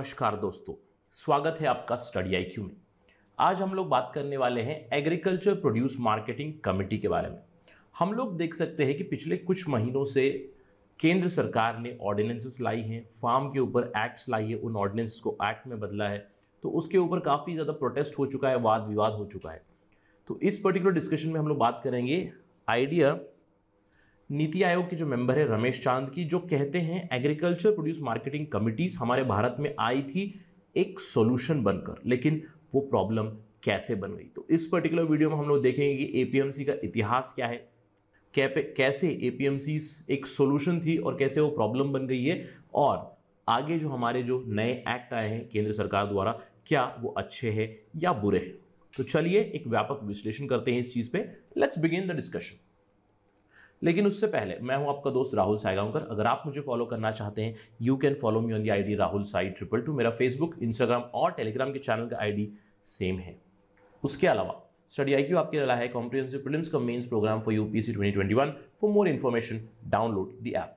नमस्कार दोस्तों स्वागत है आपका स्टडी आई में आज हम लोग बात करने वाले हैं एग्रीकल्चर प्रोड्यूस मार्केटिंग कमेटी के बारे में हम लोग देख सकते हैं कि पिछले कुछ महीनों से केंद्र सरकार ने ऑर्डिनेंसेस लाई हैं फार्म के ऊपर एक्ट्स लाई है उन ऑर्डिनेंस को एक्ट में बदला है तो उसके ऊपर काफ़ी ज़्यादा प्रोटेस्ट हो चुका है वाद विवाद हो चुका है तो इस पर्टिकुलर डिस्कशन में हम लोग बात करेंगे आइडिया नीति आयोग के जो मेंबर है रमेश चांद की जो कहते हैं एग्रीकल्चर प्रोड्यूस मार्केटिंग कमिटीज़ हमारे भारत में आई थी एक सोल्यूशन बनकर लेकिन वो प्रॉब्लम कैसे बन गई तो इस पर्टिकुलर वीडियो में हम लोग देखेंगे कि एपीएमसी का इतिहास क्या है कैसे एपीएमसी एक सोल्यूशन थी और कैसे वो प्रॉब्लम बन गई है और आगे जो हमारे जो नए एक्ट आए हैं केंद्र सरकार द्वारा क्या वो अच्छे हैं या बुरे हैं तो चलिए एक व्यापक विश्लेषण करते हैं इस चीज़ पे लेट्स बिगिन द डिस्कशन लेकिन उससे पहले मैं हूं आपका दोस्त राहुल सायगांवकर अगर आप मुझे फॉलो करना चाहते हैं you can follow me on the I D Rahul Sai triple two मेरा फेसबुक इंस्टाग्राम और टेलीग्राम के चैनल का आई सेम है उसके अलावा स्टडी आई क्यू आपके लिए है कॉम्प्रिहेंसिव प्रीलिम्स का mains programme for twenty one for more information download the app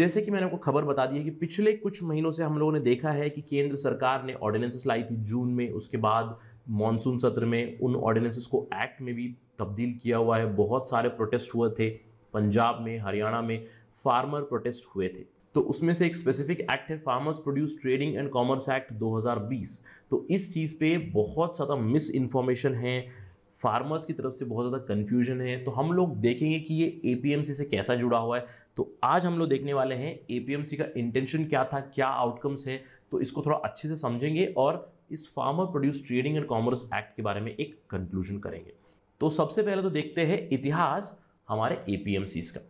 जैसे कि मैंने आपको खबर बता दी है कि पिछले कुछ महीनों से हम लोगों ने देखा है कि केंद्र सरकार ने ऑर्डिनेंसेस लाई थी जून में उसके बाद मानसून सत्र में उन ऑर्डिनेंसेस को एक्ट में भी तब्दील किया हुआ है बहुत सारे प्रोटेस्ट हुए थे पंजाब में हरियाणा में फार्मर प्रोटेस्ट हुए थे तो उसमें से एक स्पेसिफिक एक्ट है farmers produce trading and commerce act 2020 तो इस चीज़ पे बहुत ज़्यादा मिस इन्फॉर्मेशन है फार्मर्स की तरफ से बहुत ज़्यादा कन्फ्यूजन है तो हम लोग देखेंगे कि ये ए से कैसा जुड़ा हुआ है तो आज हम लोग देखने वाले हैं ए का इंटेंशन क्या था क्या आउटकम्स है तो इसको थोड़ा अच्छे से समझेंगे और इस farmer produce trading and commerce act के बारे में एक कंक्लूजन करेंगे तो सबसे पहले तो देखते हैं इतिहास हमारे ए का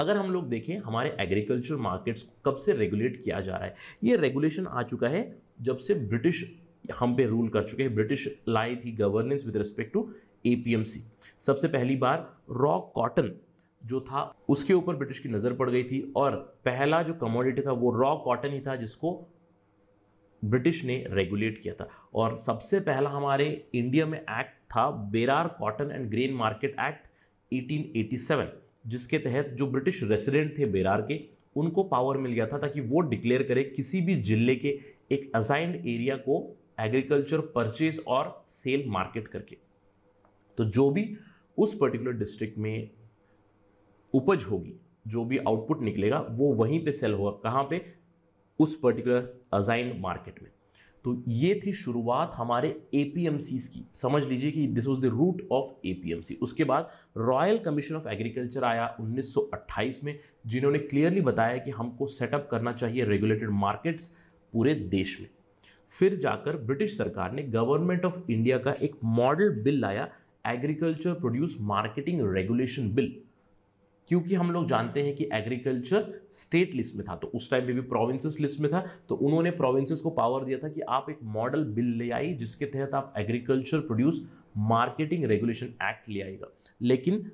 अगर हम लोग देखें हमारे एग्रीकल्चर मार्केट्स को कब से रेगुलेट किया जा रहा है ये रेगुलेशन आ चुका है जब से ब्रिटिश हम पे रूल कर चुके हैं ब्रिटिश लाई थी governance with respect to a सबसे पहली बार रॉ कॉटन जो था उसके ऊपर ब्रिटिश की नज़र पड़ गई थी और पहला जो कमोडिटी था वो रॉ कॉटन ही था जिसको ब्रिटिश ने रेगुलेट किया था और सबसे पहला हमारे इंडिया में एक्ट था Berar cotton and grain market act 1887 जिसके तहत जो ब्रिटिश रेसिडेंट थे बेरार के उनको पावर मिल गया था ताकि वो डिक्लेयर करे किसी भी जिले के एक असाइंड एरिया को एग्रीकल्चर परचेज और सेल मार्केट करके तो जो भी उस पर्टिकुलर डिस्ट्रिक्ट में उपज होगी जो भी आउटपुट निकलेगा वो वहीं पे सेल होगा कहाँ पे उस पर्टिकुलर अजाइन मार्केट में तो ये थी शुरुआत हमारे ए की समझ लीजिए कि this was the root of a उसके बाद रॉयल कमीशन ऑफ एग्रीकल्चर आया 1928 में जिन्होंने क्लियरली बताया कि हमको सेटअप करना चाहिए रेगुलेटेड मार्केट्स पूरे देश में फिर जाकर ब्रिटिश सरकार ने गवर्नमेंट ऑफ इंडिया का एक मॉडल बिल लाया agriculture produce marketing regulation bill क्योंकि हम लोग जानते हैं कि एग्रीकल्चर स्टेट लिस्ट में था तो उस टाइम पे भी प्रोविंसेस लिस्ट में था तो उन्होंने प्रोविंसेस को पावर दिया था कि आप एक मॉडल बिल ले आई जिसके तहत आप agriculture produce marketing regulation act ले आएगा लेकिन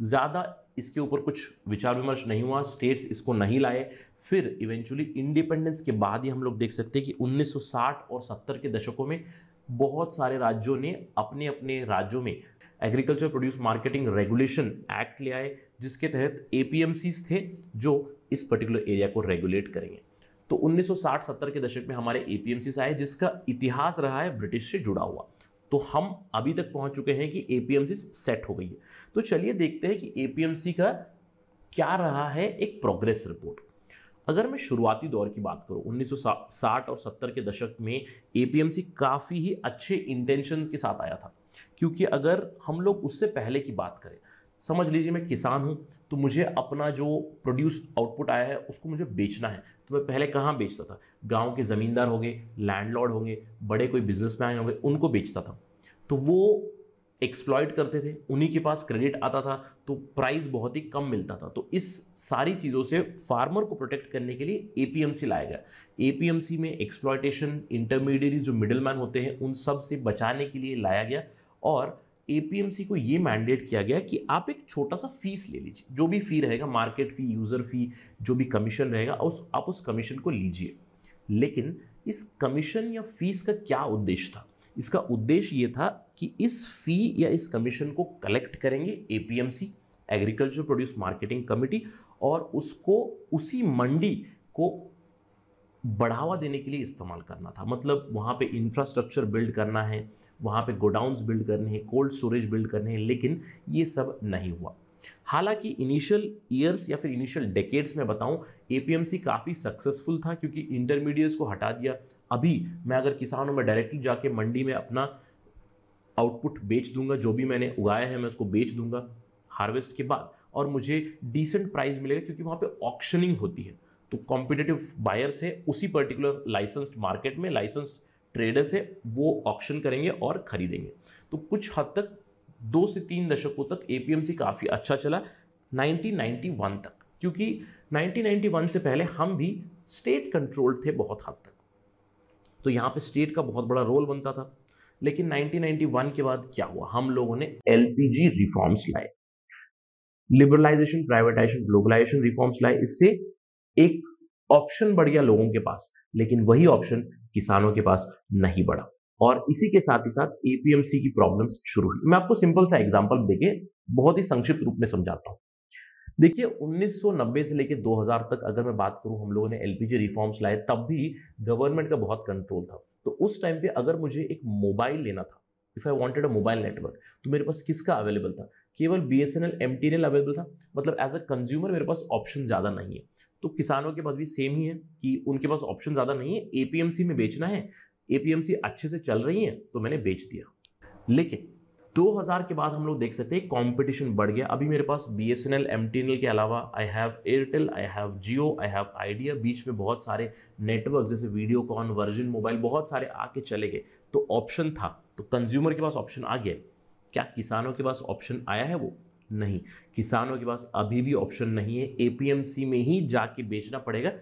ज़्यादा इसके ऊपर कुछ विचार विमर्श नहीं हुआ स्टेट्स इसको नहीं लाए फिर इवेंचुअली इंडिपेंडेंस के बाद ही हम लोग देख सकते हैं कि 1960 और 70 के दशकों में बहुत सारे राज्यों ने अपने अपने राज्यों में agriculture produce marketing regulation act ले आए जिसके तहत ए थे जो इस पर्टिकुलर एरिया को रेगुलेट करेंगे तो 1960-70 के दशक में हमारे ए आए जिसका इतिहास रहा है ब्रिटिश से जुड़ा हुआ तो हम अभी तक पहुंच चुके हैं कि ए सेट हो गई है तो चलिए देखते हैं कि ए का क्या रहा है एक प्रोग्रेस रिपोर्ट अगर मैं शुरुआती दौर की बात करूँ 1960 और 70 के दशक में एपीएमसी काफ़ी ही अच्छे इंटेंशन के साथ आया था क्योंकि अगर हम लोग उससे पहले की बात करें समझ लीजिए मैं किसान हूँ तो मुझे अपना जो प्रोड्यूस आउटपुट आया है उसको मुझे बेचना है तो मैं पहले कहाँ बेचता था गांव के ज़मींदार होंगे लैंडलॉर्ड होंगे बड़े कोई बिजनेसमैन होंगे उनको बेचता था तो वो एक्सप्लॉयट करते थे उन्हीं के पास क्रेडिट आता था तो प्राइस बहुत ही कम मिलता था तो इस सारी चीज़ों से फार्मर को प्रोटेक्ट करने के लिए ए लाया गया ए में एक्सप्लॉयटेशन इंटरमीडियरी जो मिडल होते हैं उन सब से बचाने के लिए लाया गया और ए को ये मैंडेट किया गया कि आप एक छोटा सा फीस ले लीजिए जो भी फ़ी रहेगा मार्केट फ़ी यूज़र फ़ी जो भी कमीशन रहेगा उस आप उस कमीशन को लीजिए लेकिन इस कमीशन या फीस का क्या उद्देश्य था इसका उद्देश्य ये था कि इस फी या इस कमीशन को कलेक्ट करेंगे a agriculture produce marketing committee और उसको उसी मंडी को बढ़ावा देने के लिए इस्तेमाल करना था मतलब वहाँ पे इंफ्रास्ट्रक्चर बिल्ड करना है वहाँ पे गोडाउंस बिल्ड करने हैं कोल्ड स्टोरेज बिल्ड करने हैं लेकिन ये सब नहीं हुआ हालांकि इनिशियल ईयर्स या फिर इनिशियल डेकेड्स में बताऊं एपीएमसी काफ़ी सक्सेसफुल था क्योंकि इंटरमीडिएट्स को हटा दिया अभी मैं अगर किसान हूँ मैं डायरेक्टली जाके मंडी में अपना आउटपुट बेच दूंगा जो भी मैंने उगाया है मैं उसको बेच दूंगा हार्वेस्ट के बाद और मुझे डिसेंट प्राइस मिलेगा क्योंकि वहाँ पे ऑक्शनिंग होती है तो कॉम्पिटेटिव बायर्स है उसी पर्टिकुलर लाइसेंस्ड मार्केट में लाइसेंस्ड ट्रेडर्स है वो ऑक्शन करेंगे और खरीदेंगे तो कुछ हद तक दो से तीन दशकों तक ए काफ़ी अच्छा चला 1991 तक क्योंकि 1991 से पहले हम भी स्टेट कंट्रोल्ड थे बहुत हद तक तो यहाँ पे स्टेट का बहुत बड़ा रोल बनता था लेकिन 1991 के बाद क्या हुआ हम लोगों ने एलपीजी रिफॉर्म्स लाए लिबरलाइजेशन प्राइवेटाइजेशन ग्लोबलाइजेशन रिफॉर्म्स लाए इससे एक ऑप्शन बढ़ गया लोगों के पास लेकिन वही ऑप्शन किसानों के पास नहीं बढ़ा और इसी के साथ ही साथ एपीएमसी की प्रॉब्लम्स शुरू हुई मैं आपको सिंपल सा एग्जांपल देके बहुत ही संक्षिप्त रूप में समझाता हूँ देखिए 1990 से लेकर 2000 तक अगर मैं बात करूं हम लोगों ने एलपीजी रिफॉर्म्स लाए तब भी गवर्नमेंट का बहुत कंट्रोल था तो उस टाइम पे अगर मुझे एक मोबाइल लेना था if I wanted a mobile network तो मेरे पास किसका अवेलेबल था केवल B S N L M T N L available था मतलब एज अ कंज्यूमर मेरे पास ऑप्शन ज़्यादा नहीं है तो किसानों के पास भी सेम ही है कि उनके पास ऑप्शन ज़्यादा नहीं है ए पी एम सी में बेचना है ए पी एम सी अच्छे से चल रही है तो मैंने बेच दिया लेकिन 2000 के बाद हम लोग देख सकते हैं कंपटीशन बढ़ गया अभी मेरे पास B S N L M T N L के अलावा I have Airtel I have Jio I have Idea बीच में बहुत सारे नेटवर्क जैसे वीडियोकॉन वर्जिन मोबाइल बहुत सारे आके चले गए तो ऑप्शन था तो कंज्यूमर के पास ऑप्शन आ गया क्या किसानों के पास ऑप्शन आया है वो नहीं किसानों के पास अभी भी ऑप्शन नहीं है एपीएमसी में ही जाके बेचना पड़ेगा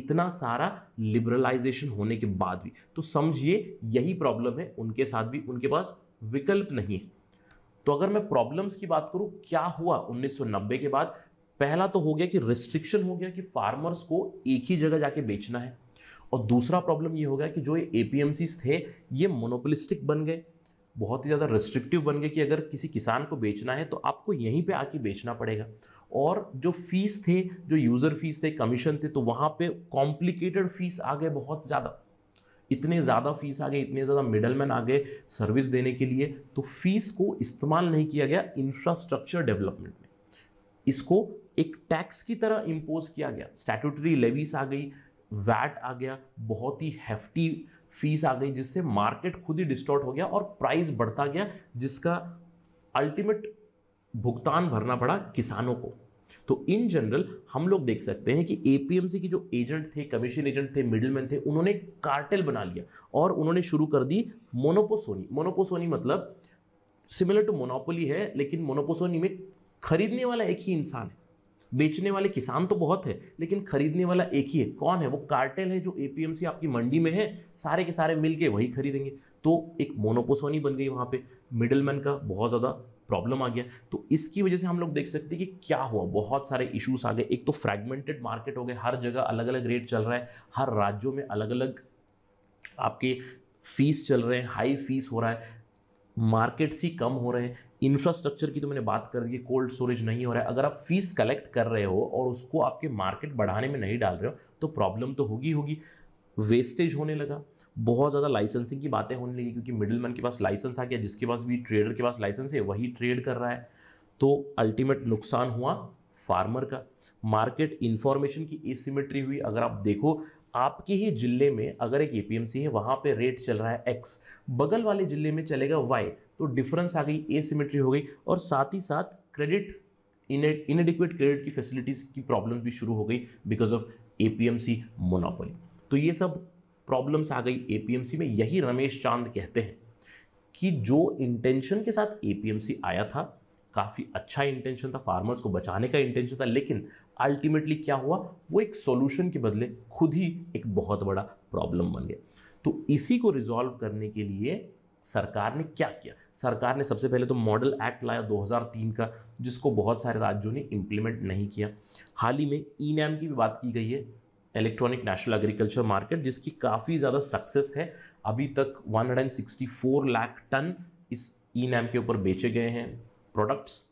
इतना सारा लिबरलाइजेशन होने के बाद भी तो समझिए यही प्रॉब्लम है उनके साथ भी उनके पास विकल्प नहीं है तो अगर मैं प्रॉब्लम्स की बात करूँ क्या हुआ 1990 के बाद पहला तो हो गया कि रिस्ट्रिक्शन हो गया कि फार्मर्स को एक ही जगह जाके बेचना है और दूसरा प्रॉब्लम ये हो गया कि जो ये ए थे ये मोनोपोलिस्टिक बन गए बहुत ही ज़्यादा रिस्ट्रिक्टिव बन गए कि अगर किसी किसान को बेचना है तो आपको यहीं पे आके बेचना पड़ेगा और जो फीस थे जो यूज़र फीस थे कमीशन थे तो वहाँ पे कॉम्प्लिकेटेड फीस आ गए बहुत ज़्यादा इतने ज़्यादा फीस आ गए इतने ज़्यादा मिडलमैन आ गए सर्विस देने के लिए तो फीस को इस्तेमाल नहीं किया गया इंफ्रास्ट्रक्चर डेवलपमेंट में इसको एक टैक्स की तरह इम्पोज किया गया स्टैटूटरी लेवीस आ गई वैट आ गया बहुत ही हैफ्टी फीस आ गई जिससे मार्केट खुद ही डिस्टॉर्ट हो गया और प्राइस बढ़ता गया जिसका अल्टीमेट भुगतान भरना पड़ा किसानों को तो इन जनरल हम लोग देख सकते हैं कि एपीएमसी की जो एजेंट थे कमीशन एजेंट थे मिडिलमैन थे उन्होंने कार्टेल बना लिया और उन्होंने शुरू कर दी मोनोपोसोनी मोनोपोसोनी मतलब सिमिलर टू मोनोपोली है लेकिन मोनोपोसोनी में खरीदने वाला एक ही इंसान है बेचने वाले किसान तो बहुत है लेकिन खरीदने वाला एक ही है कौन है वो कार्टेल है जो एपीएमसी आपकी मंडी में है सारे के सारे मिलके वही खरीदेंगे तो एक मोनोपोसोनी बन गई वहाँ पे मिडिलमैन का बहुत ज़्यादा प्रॉब्लम आ गया तो इसकी वजह से हम लोग देख सकते हैं कि क्या हुआ बहुत सारे इश्यूज आ गए एक तो फ्रेगमेंटेड मार्केट हो गए हर जगह अलग अलग रेट चल रहा है हर राज्यों में अलग अलग आपके फीस चल रहे हैं हाई फीस हो रहा है मार्केट्स ही कम हो रहे हैं इंफ्रास्ट्रक्चर की तो मैंने बात कर दी कोल्ड स्टोरेज नहीं हो रहा है अगर आप फीस कलेक्ट कर रहे हो और उसको आपके मार्केट बढ़ाने में नहीं डाल रहे हो तो प्रॉब्लम तो होगी होगी वेस्टेज होने लगा बहुत ज़्यादा लाइसेंसिंग की बातें होने लगी क्योंकि मिडिल के पास लाइसेंस आ गया जिसके पास भी ट्रेडर के पास लाइसेंस है वही ट्रेड कर रहा है तो अल्टीमेट नुकसान हुआ फार्मर का मार्केट इन्फॉर्मेशन की एसिमेट्री हुई अगर आप देखो आपके ही जिले में अगर एक एपीएमसी है वहाँ पे रेट चल रहा है एक्स बगल वाले जिले में चलेगा वाई तो डिफरेंस आ गई एसिमेट्री हो गई और साथ ही साथ क्रेडिट इनएडिक्वेट क्रेडिट की फैसिलिटीज़ की प्रॉब्लम्स भी शुरू हो गई बिकॉज ऑफ एपीएमसी पी तो ये सब प्रॉब्लम्स आ गई एपीएमसी में यही रमेश चांद कहते हैं कि जो इंटेंशन के साथ एपीएमसी आया था काफ़ी अच्छा इंटेंशन था फार्मर्स को बचाने का इंटेंशन था लेकिन अल्टीमेटली क्या हुआ वो एक सॉल्यूशन के बदले खुद ही एक बहुत बड़ा प्रॉब्लम बन गया तो इसी को रिजॉल्व करने के लिए सरकार ने क्या किया सरकार ने सबसे पहले तो मॉडल एक्ट लाया 2003 का जिसको बहुत सारे राज्यों ने इम्प्लीमेंट नहीं किया हाल ही में ई e की भी बात की गई है इलेक्ट्रॉनिक नेशनल एग्रीकल्चर मार्केट जिसकी काफ़ी ज़्यादा सक्सेस है अभी तक 164 लाख टन इस ई e नैम के ऊपर बेचे गए हैं प्रोडक्ट्स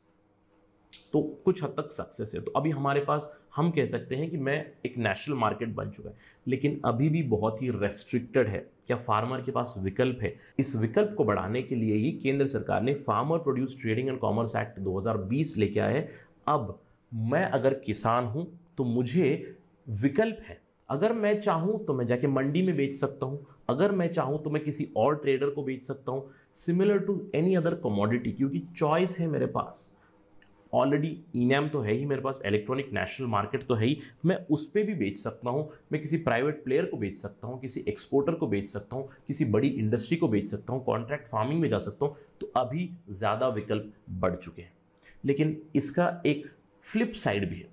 तो कुछ हद तक सक्सेस है तो अभी हमारे पास हम कह सकते हैं कि मैं एक नेशनल मार्केट बन चुका है लेकिन अभी भी बहुत ही रेस्ट्रिक्टेड है क्या फार्मर के पास विकल्प है इस विकल्प को बढ़ाने के लिए ही केंद्र सरकार ने farmer produce trading and commerce act 2020 लेके आया है अब मैं अगर किसान हूँ तो मुझे विकल्प है अगर मैं चाहूँ तो मैं जाके मंडी में बेच सकता हूँ अगर मैं चाहूँ तो मैं किसी और ट्रेडर को बेच सकता हूँ similar to any other commodity क्योंकि चॉइस है मेरे पास ऑलरेडी नैम तो है ही मेरे पास इलेक्ट्रॉनिक नेशनल मार्केट तो है ही मैं उस पर भी बेच सकता हूँ मैं किसी प्राइवेट प्लेयर को बेच सकता हूँ किसी एक्सपोर्टर को बेच सकता हूँ किसी बड़ी इंडस्ट्री को बेच सकता हूँ कॉन्ट्रैक्ट फार्मिंग में जा सकता हूँ तो अभी ज़्यादा विकल्प बढ़ चुके हैं लेकिन इसका एक फ्लिप साइड भी है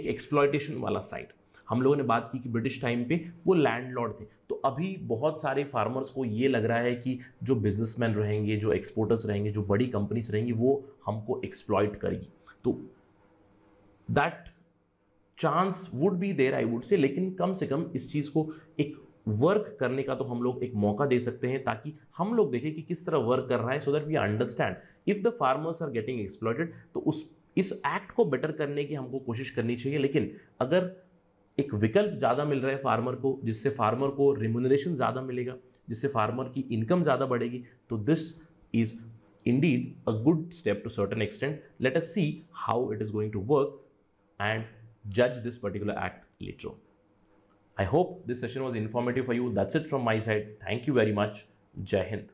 एक एक्सप्लॉयटेशन वाला साइड हम लोगों ने बात की कि ब्रिटिश टाइम पे वो लैंड थे तो अभी बहुत सारे फार्मर्स को ये लग रहा है कि जो बिजनेसमैन रहेंगे जो एक्सपोर्टर्स रहेंगे जो बड़ी कंपनीज रहेंगी वो हमको एक्सप्लॉयट करेगी तो that chance would be there I would say लेकिन कम से कम इस चीज़ को एक वर्क करने का तो हम लोग एक मौका दे सकते हैं ताकि हम लोग देखें कि किस तरह वर्क कर रहा है so that we understand if the farmers are getting exploited तो उस इस एक्ट को बेटर करने की हमको कोशिश करनी चाहिए लेकिन अगर एक विकल्प ज़्यादा मिल रहा है फार्मर को जिससे फार्मर को रिम्यूनरेशन ज़्यादा मिलेगा जिससे फार्मर की इनकम ज़्यादा बढ़ेगी तो this is indeed a good step to certain extent let's see how it is going to work and जज दिस पर्टिकुलर एक्ट लिटरो I hope this session was informative for you that's it from my side thank you very much जय हिंद